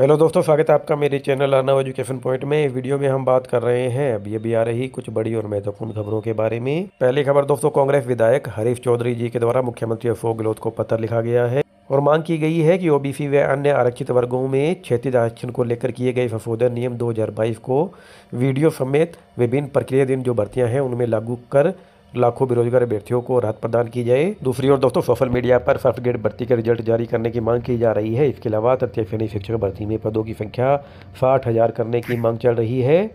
hello दोस्तों स्वागत है आपका मेरे चैनल आना एजुकेशन पॉइंट में वीडियो में हम बात कर रहे हैं अभी अभी आ रही कुछ बड़ी और महत्वपूर्ण खबरों के बारे में पहली खबर दोस्तों कांग्रेस विधायक हरीश चौधरी जी के द्वारा मुख्यमंत्री अशोक गहलोत को पत्र लिखा गया है और मांग की गई है कि ओबीसी व अन्य आरक्षित वर्गों में क्षेत्रीय आरक्षण को लेकर किए गए संशोधन नियम दो को वीडियो समेत विभिन्न प्रक्रिया दिन जो भर्तियां हैं उनमें लागू कर लाखों बेरोजगार अभ्यर्थियों को राहत प्रदान की जाए दूसरी ओर दोस्तों सोशल मीडिया पर फर्स्ट ग्रेड भर्ती का रिजल्ट जारी करने की मांग की जा रही है इसके अलावा तथ्य शिक्षक भर्ती में पदों की संख्या साठ हजार करने की मांग चल रही है